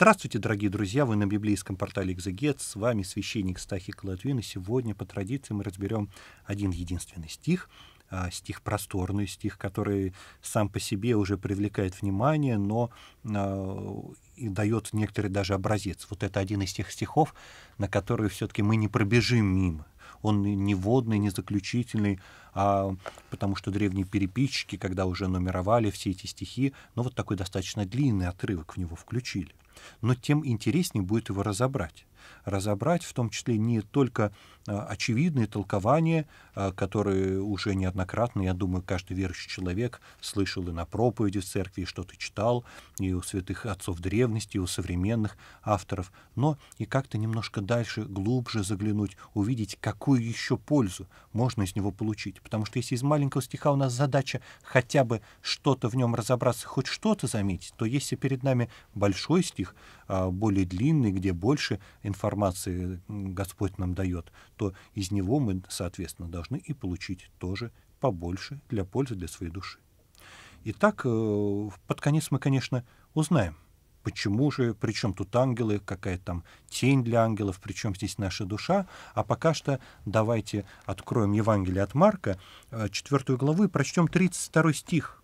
Здравствуйте, дорогие друзья! Вы на библейском портале «Экзегет». С вами священник Стахик Латвин. И сегодня по традиции мы разберем один единственный стих. А, стих просторный, стих, который сам по себе уже привлекает внимание, но а, и дает некоторый даже образец. Вот это один из тех стихов, на которые все-таки мы не пробежим мимо он не водный, не заключительный, а потому что древние переписчики, когда уже нумеровали все эти стихи, ну вот такой достаточно длинный отрывок в него включили но тем интереснее будет его разобрать разобрать, в том числе не только а, очевидные толкования, а, которые уже неоднократно, я думаю, каждый верующий человек слышал и на проповеди в церкви, и что-то читал, и у святых отцов древности, и у современных авторов, но и как-то немножко дальше, глубже заглянуть, увидеть, какую еще пользу можно из него получить. Потому что если из маленького стиха у нас задача хотя бы что-то в нем разобраться, хоть что-то заметить, то если перед нами большой стих, а, более длинный, где больше информации, информации Господь нам дает, то из него мы, соответственно, должны и получить тоже побольше для пользы для своей души. Итак, э, под конец мы, конечно, узнаем, почему же, причем тут ангелы, какая там тень для ангелов, причем здесь наша душа. А пока что давайте откроем Евангелие от Марка, 4 э, главу, и прочтем 32 стих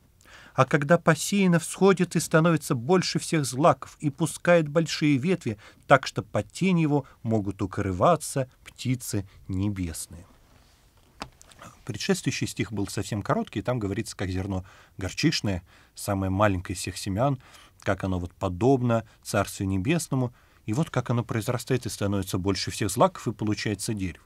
а когда посеяно всходит и становится больше всех злаков и пускает большие ветви, так что под тень его могут укрываться птицы небесные. Предшествующий стих был совсем короткий, там говорится, как зерно горчишное, самое маленькое из всех семян, как оно вот подобно Царству Небесному, и вот как оно произрастает и становится больше всех злаков, и получается дерево.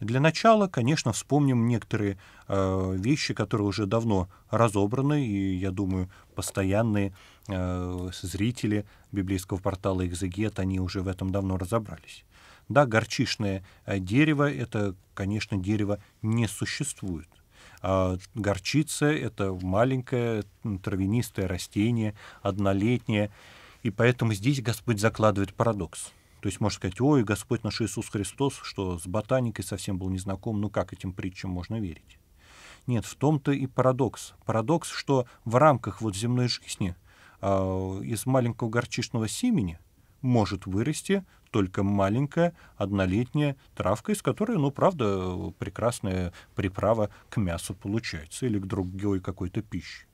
Для начала, конечно, вспомним некоторые э, вещи, которые уже давно разобраны, и, я думаю, постоянные э, зрители библейского портала «Экзегет», они уже в этом давно разобрались. Да, горчишное э, дерево — это, конечно, дерево не существует. А горчица — это маленькое травянистое растение, однолетнее, и поэтому здесь Господь закладывает парадокс — то есть можно сказать, ой, Господь наш Иисус Христос, что с ботаникой совсем был незнаком, ну как этим притчам можно верить? Нет, в том-то и парадокс. Парадокс, что в рамках вот земной жизни э, из маленького горчичного семени может вырасти только маленькая однолетняя травка, из которой, ну, правда, прекрасная приправа к мясу получается или к другой какой-то пище.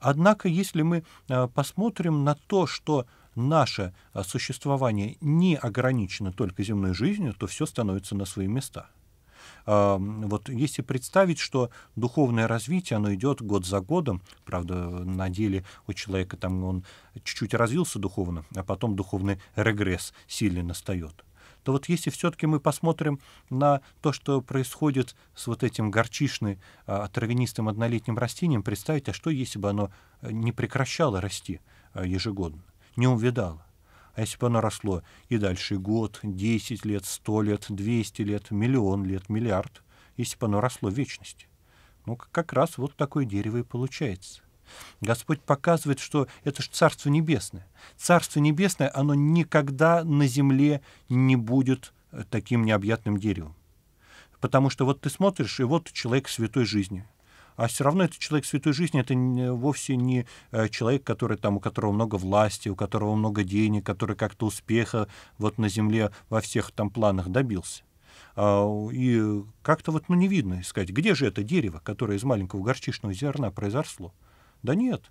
Однако, если мы э, посмотрим на то, что наше а, существование не ограничено только земной жизнью, то все становится на свои места. А, вот если представить, что духовное развитие, оно идет год за годом, правда, на деле у человека там он чуть-чуть развился духовно, а потом духовный регресс сильно настает то вот если все-таки мы посмотрим на то, что происходит с вот этим горчичным а, травянистым однолетним растением, представить, а что если бы оно э, не прекращало расти а, ежегодно? не увидала. А если бы оно росло и дальше год, десять лет, сто лет, двести лет, миллион лет, миллиард, если бы оно росло в вечности? Ну, как раз вот такое дерево и получается. Господь показывает, что это же Царство Небесное. Царство Небесное, оно никогда на земле не будет э, таким необъятным деревом. Потому что вот ты смотришь, и вот человек святой жизни – а все равно это человек святой жизни, это не, вовсе не э, человек, который там, у которого много власти, у которого много денег, который как-то успеха вот на земле во всех там планах добился. А, и как-то вот ну, не видно искать, где же это дерево, которое из маленького горчичного зерна произошло. Да нет,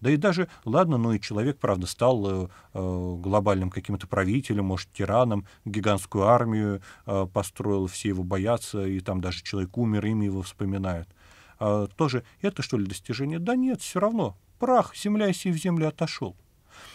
да и даже, ладно, ну и человек, правда, стал э, э, глобальным каким-то правителем, может, тираном, гигантскую армию э, построил, все его боятся, и там даже человек умер, имя его вспоминают а, тоже это что ли достижение? Да нет, все равно. Прах, земля сей в землю отошел.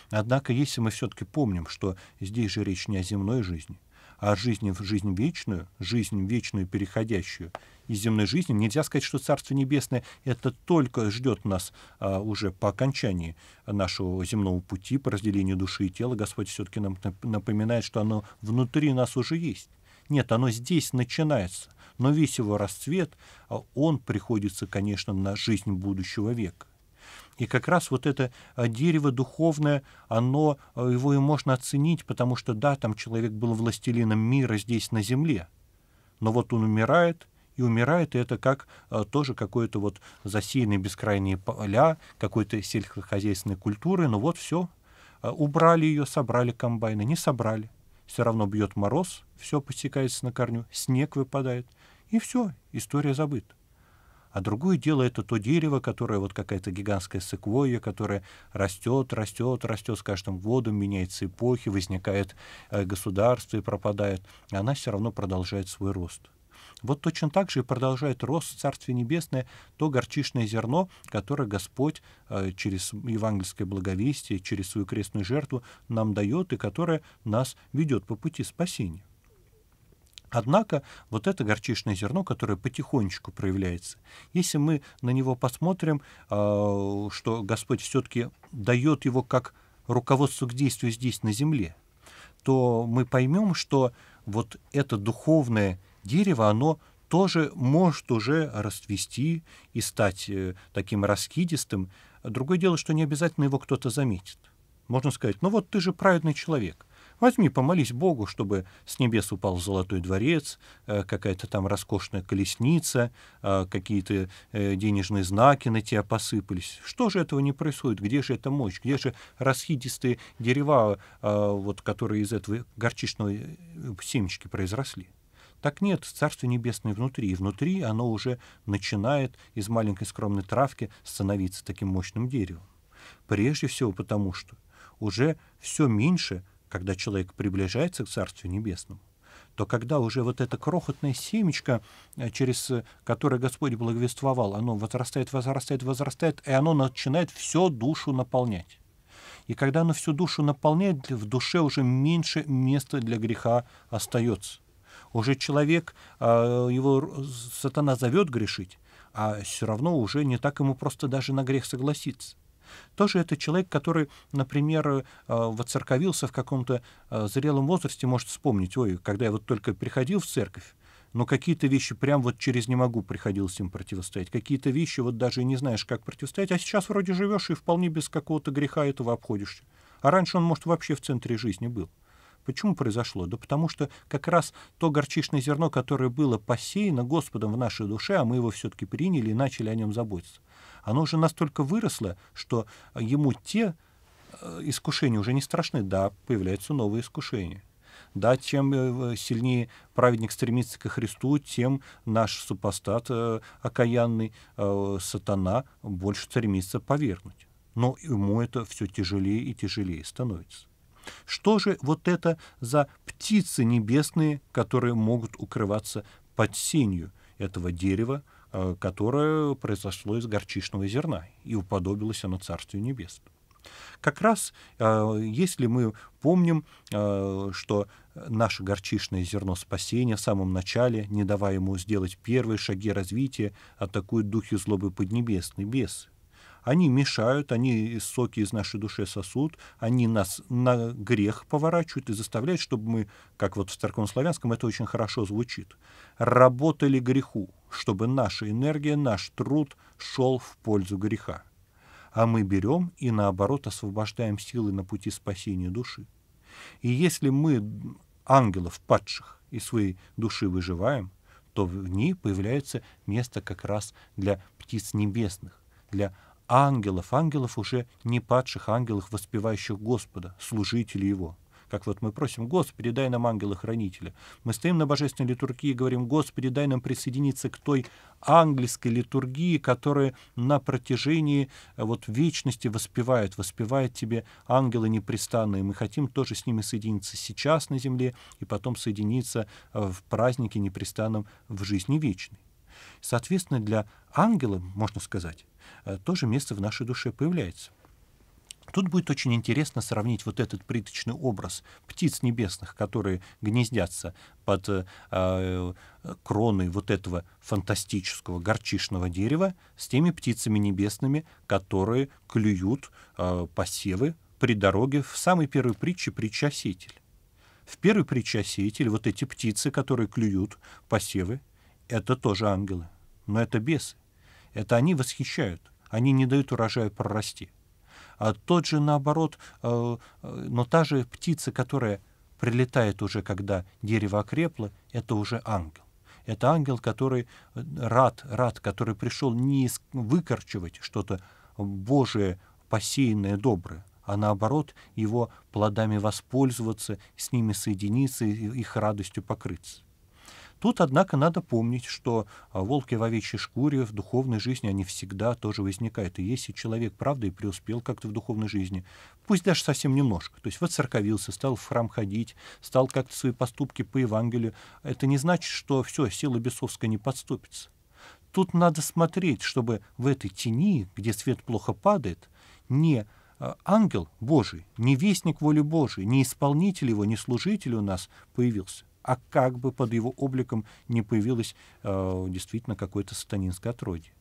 Однако, если мы все-таки помним, что здесь же речь не о земной жизни, а о жизни в жизнь вечную, жизнь вечную переходящую из земной жизни, нельзя сказать, что Царство Небесное это только ждет нас а, уже по окончании нашего земного пути, по разделению души и тела. Господь все-таки нам напоминает, что оно внутри нас уже есть. Нет, оно здесь начинается но весь его расцвет, а он приходится, конечно, на жизнь будущего века. И как раз вот это а, дерево духовное, оно, а, его и можно оценить, потому что, да, там человек был властелином мира здесь на земле, но вот он умирает, и умирает, и это как тоже какое-то вот засеянные бескрайние поля, какой-то сельскохозяйственной культуры, но ну вот все, убрали ее, собрали комбайны, не собрали. Все равно бьет мороз, все посекается на корню, снег выпадает — и все, история забыта. А другое дело это то дерево, которое вот какая-то гигантская секвойя, которое растет, растет, растет с каждым годом, меняется эпохи, возникает э, государство и пропадает. И она все равно продолжает свой рост. Вот точно так же и продолжает рост Царствие Небесное, то горчичное зерно, которое Господь э, через евангельское благовестие, через свою крестную жертву нам дает и которое нас ведет по пути спасения. Однако вот это горчичное зерно, которое потихонечку проявляется, если мы на него посмотрим, э, что Господь все-таки дает его как руководство к действию здесь, на земле, то мы поймем, что вот это духовное дерево, оно тоже может уже расцвести и стать э, таким раскидистым. Другое дело, что не обязательно его кто-то заметит. Можно сказать, ну вот ты же праведный человек. Возьми, помолись Богу, чтобы с небес упал золотой дворец, э, какая-то там роскошная колесница, э, какие-то э, денежные знаки на тебя посыпались. Что же этого не происходит? Где же эта мощь? Где же расхитистые дерева, вот, которые из этого горчичной семечки произросли? Так нет, Царство Небесное внутри, и внутри оно уже начинает из маленькой скромной травки становиться таким мощным деревом. Прежде всего потому, что уже все меньше когда человек приближается к Царствию Небесному, то когда уже вот это крохотное семечко, э, через которое Господь благовествовал, оно возрастает, возрастает, возрастает, и оно начинает всю душу наполнять. И когда оно всю душу наполняет, в душе уже меньше места для греха остается. Уже человек, э, его сатана зовет грешить, а все равно уже не так ему просто даже на грех согласиться. Тоже это человек, который, например, э, воцерковился в каком-то э, зрелом возрасте, может вспомнить, ой, когда я вот только приходил в церковь, но какие-то вещи прям вот через «не могу» приходилось им противостоять, какие-то вещи вот даже и не знаешь, как противостоять, а сейчас вроде живешь и вполне без какого-то греха этого обходишься. А раньше он, может, вообще в центре жизни был. Почему произошло? Да потому что как раз то горчичное зерно, которое было посеяно Господом в нашей душе, а мы его все-таки приняли и начали о нем заботиться, оно уже настолько выросло, что э, ему те э, искушения уже не страшны. Да, появляются новые искушения. Да, чем э, сильнее праведник стремится ко Христу, тем наш супостат э, окаянный, э, сатана, больше стремится повергнуть. Но ему это все тяжелее и тяжелее становится. Что же вот это за птицы небесные, которые могут укрываться под сенью этого дерева, Э, которое произошло из горчичного зерна, и уподобилось оно Царствию Небесному. Как раз, э, если мы помним, э, что наше горчичное зерно спасения в самом начале, не давая ему сделать первые шаги развития, атакует духи злобы поднебесный бесы. Они мешают, они соки из нашей души сосут, они нас на грех поворачивают и заставляют, чтобы мы, как вот в церковнославянском это очень хорошо звучит, работали греху, чтобы наша энергия, наш труд шел в пользу греха. А мы берем и, наоборот, освобождаем силы на пути спасения души. И если мы ангелов падших из своей души выживаем, то в ней появляется место как раз для птиц небесных, для ангелов, ангелов уже не падших ангелов, воспевающих Господа, служителей Его. Как вот мы просим, Господи, дай нам ангела-хранителя. Мы стоим на божественной литургии и говорим, Господи, дай нам присоединиться к той ангельской литургии, которая на протяжении э, вот вечности воспевает, воспевает тебе ангелы непрестанные. Мы хотим тоже с ними соединиться сейчас на земле и потом соединиться э, в празднике непрестанном в жизни вечной. Соответственно, для ангела, можно сказать, э, тоже место в нашей душе появляется. Тут будет очень интересно сравнить вот этот приточный образ птиц небесных, которые гнездятся под э, э кроной вот этого фантастического горчишного дерева, с теми птицами небесными, которые клюют э, посевы при дороге в самой первой притче притча сеятель. В первой притче сеятель вот эти птицы, которые клюют посевы, это тоже ангелы. Но это бесы. Это они восхищают. Они не дают урожаю прорасти. А тот же, наоборот, э, э, но та же птица, которая прилетает уже, когда дерево окрепло, это уже ангел. Это ангел, который рад, рад, который пришел не выкорчивать что-то Божие, посеянное, доброе, а наоборот его плодами воспользоваться, с ними соединиться и их радостью покрыться. Тут, однако, надо помнить, что а, волки в овечьей шкуре в духовной жизни, они всегда тоже возникают. И если человек, правда, и преуспел как-то в духовной жизни, пусть даже совсем немножко, то есть воцерковился, стал в храм ходить, стал как-то свои поступки по Евангелию, это не значит, что все, сила бесовская не подступится. Тут надо смотреть, чтобы в этой тени, где свет плохо падает, не а, ангел Божий, не вестник воли Божией, не исполнитель его, не служитель у нас появился, а как бы под его обликом не появилось э, действительно какое-то сатанинское отродье.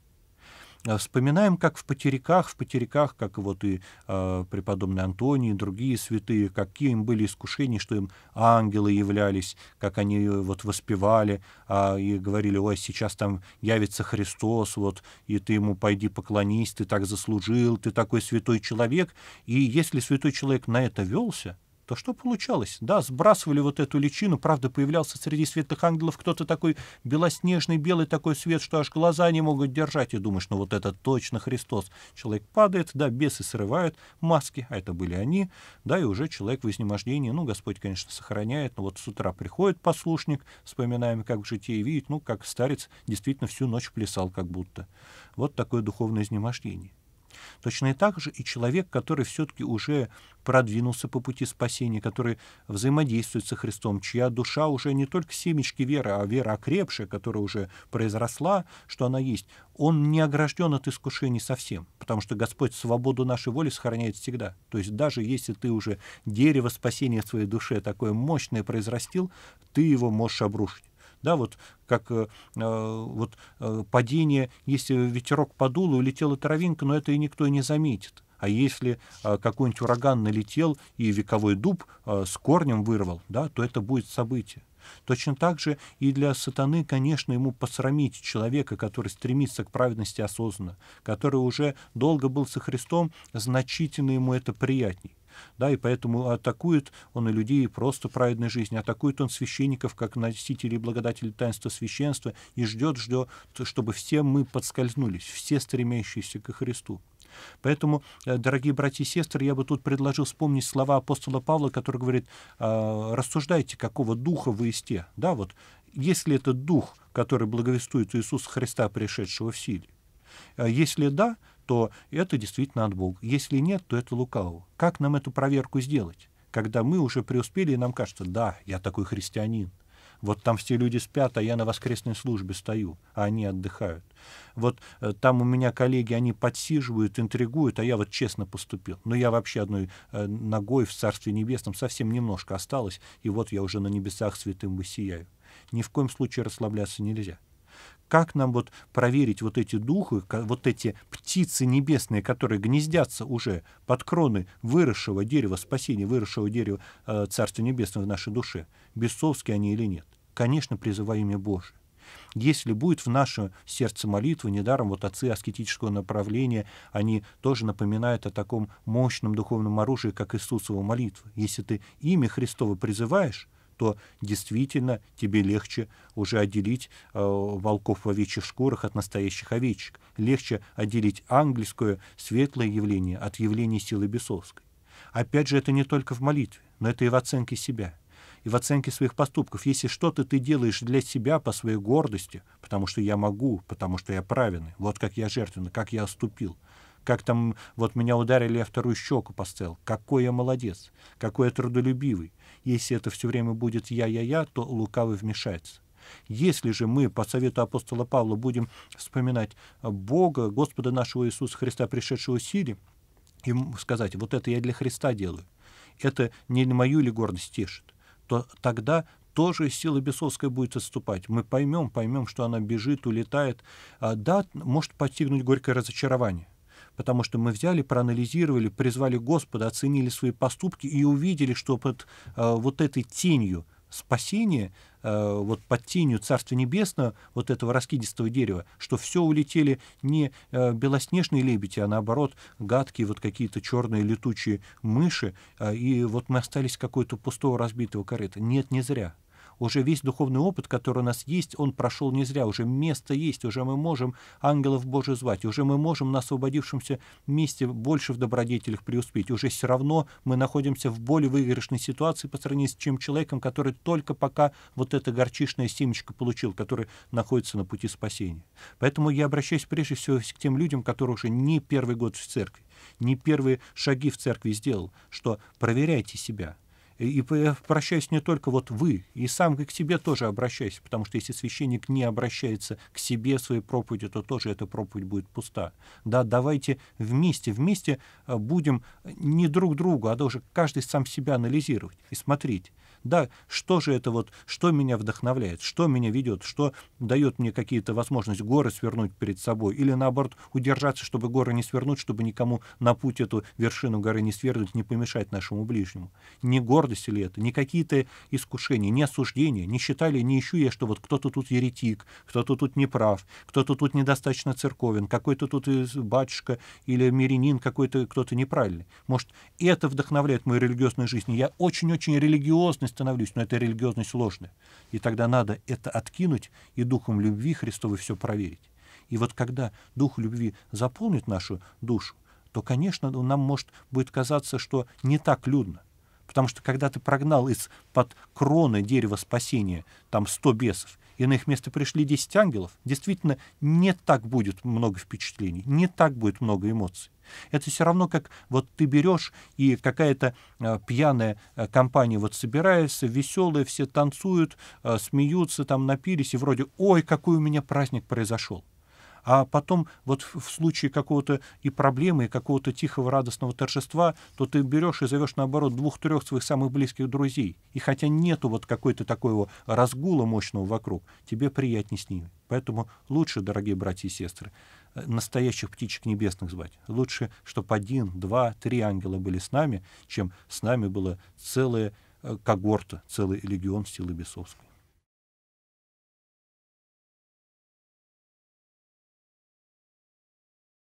Э, вспоминаем, как в потериках, в потериках, как вот и э, преподобный Антоний, и другие святые, какие им были искушения, что им ангелы являлись, как они э, вот воспевали а, и говорили, ой, сейчас там явится Христос, вот, и ты ему пойди поклонись, ты так заслужил, ты такой святой человек. И если святой человек на это велся, то что получалось? Да, сбрасывали вот эту личину, правда, появлялся среди светлых ангелов кто-то такой белоснежный, белый такой свет, что аж глаза не могут держать, и думаешь, ну вот это точно Христос. Человек падает, да, бесы срывают маски, а это были они, да, и уже человек в изнемождении, ну, Господь, конечно, сохраняет, но вот с утра приходит послушник, вспоминаем, как в житии видит, ну, как старец действительно всю ночь плясал как будто. Вот такое духовное изнемождение. Точно и так же и человек, который все-таки уже продвинулся по пути спасения, который взаимодействует со Христом, чья душа уже не только семечки веры, а вера окрепшая, которая уже произросла, что она есть, он не огражден от искушений совсем, потому что Господь свободу нашей воли сохраняет всегда. То есть даже если ты уже дерево спасения в своей душе такое мощное произрастил, ты его можешь обрушить да, вот как э, э вот э, падение, если э, ветерок подул и улетела травинка, но это и никто не заметит. А если э, какой-нибудь ураган налетел и вековой дуб э, с корнем вырвал, да, то это будет событие. Точно так же и для сатаны, конечно, ему посрамить человека, который стремится к праведности осознанно, который уже долго был со Христом, значительно ему это приятней да, и поэтому атакует он и людей просто праведной жизни, атакует он священников как носителей благодатели таинства священства и ждет, ждет, чтобы все мы подскользнулись, все стремящиеся ко Христу. Поэтому, э, дорогие братья и сестры, я бы тут предложил вспомнить слова апостола Павла, который говорит, «А, рассуждайте, какого духа вы из Да, вот, если это дух, который благовествует Иисуса Христа, пришедшего в силе, э, если да, что это действительно от Бога. Если нет, то это лукаво. Как нам эту проверку сделать? Когда мы уже преуспели, и нам кажется, да, я такой христианин. Вот там все люди спят, а я на воскресной службе стою, а они отдыхают. Вот э, там у меня коллеги, они подсиживают, интригуют, а я вот честно поступил. Но я вообще одной э, ногой в Царстве Небесном совсем немножко осталось, и вот я уже на небесах святым высияю. Ни в коем случае расслабляться нельзя. Как нам вот проверить вот эти духы, вот эти птицы небесные, которые гнездятся уже под кроны выросшего дерева спасения, выросшего дерева э, Царства Небесного в нашей душе? Бесовские они или нет? Конечно, призываю имя Божие если будет в наше сердце молитвы, недаром вот отцы аскетического направления, они тоже напоминают о таком мощном духовном оружии, как Иисусова молитва. Если ты имя Христова призываешь, что действительно тебе легче уже отделить э, волков в овечьих шкурах от настоящих овечек. Легче отделить ангельское светлое явление от явления силы бесовской. Опять же, это не только в молитве, но это и в оценке себя и в оценке своих поступков. Если что-то ты делаешь для себя по своей гордости, потому что я могу, потому что я праведный, вот как я жертвенно, как я оступил, как там вот меня ударили, я вторую щеку поставил. Какой я молодец, какой я трудолюбивый. Если это все время будет я-я-я, то лукавый вмешается. Если же мы, по совету апостола Павла, будем вспоминать Бога, Господа нашего Иисуса Христа, пришедшего в силе, и сказать, вот это я для Христа делаю, это не мою ли гордость тешит, то тогда тоже сила бесовская будет отступать. Мы поймем, поймем, что она бежит, улетает. А, да, может постигнуть горькое разочарование потому что мы взяли, проанализировали, призвали Господа, оценили свои поступки и увидели, что под э, вот этой тенью спасения, э, вот под тенью Царства Небесного, вот этого раскидистого дерева, что все улетели не э, белоснежные лебеди, а наоборот гадкие вот какие-то черные летучие мыши, э, и вот мы остались какой-то пустого разбитого корыта. Нет, не зря уже весь духовный опыт, который у нас есть, он прошел не зря, уже место есть, уже мы можем ангелов Божьих звать, уже мы можем на освободившемся месте больше в добродетелях преуспеть, уже все равно мы находимся в более выигрышной ситуации по сравнению с чем человеком, который только пока вот это горчишное семечко получил, который находится на пути спасения. Поэтому я обращаюсь прежде всего к тем людям, которые уже не первый год в церкви, не первые шаги в церкви сделал, что проверяйте себя — и обращаюсь не только вот вы, и сам к себе тоже обращайся, потому что если священник не обращается к себе своей проповеди, то тоже эта проповедь будет пуста. Да, давайте вместе, вместе а, будем не друг другу, а даже каждый сам себя анализировать и смотреть, да, что же это вот, что меня вдохновляет, что меня ведет, что дает мне какие-то возможности горы свернуть перед собой, или наоборот удержаться, чтобы горы не свернуть, чтобы никому на путь эту вершину горы не свернуть, не помешать нашему ближнему. Не гордость ли это, не какие-то искушения, не осуждения, не считали, не ищу я, что вот кто-то тут еретик, кто-то тут неправ, кто-то тут недостаточно церковен, какой-то тут батюшка или мирянин какой-то, кто-то неправильный. Может, это вдохновляет мою религиозную жизнь. Я очень-очень религиозный становлюсь, но это религиозность ложная. И тогда надо это откинуть и духом любви Христовой все проверить. И вот когда дух любви заполнит нашу душу, то, конечно, нам может будет казаться, что не так людно. Потому что когда ты прогнал из-под кроны дерева спасения там 100 бесов, и на их место пришли 10 ангелов, действительно не так будет много впечатлений, не так будет много эмоций. Это все равно как вот ты берешь и какая-то э, пьяная э, компания вот собирается, веселые, все танцуют, э, смеются, там напились, и вроде, ой, какой у меня праздник произошел а потом вот в случае какого-то и проблемы, и какого-то тихого радостного торжества, то ты берешь и зовешь, наоборот, двух-трех своих самых близких друзей. И хотя нету вот какой-то такого разгула мощного вокруг, тебе приятнее с ними. Поэтому лучше, дорогие братья и сестры, э, настоящих птичек небесных звать. Лучше, чтобы один, два, три ангела были с нами, чем с нами была целая э, когорта, целый легион силы бесовской.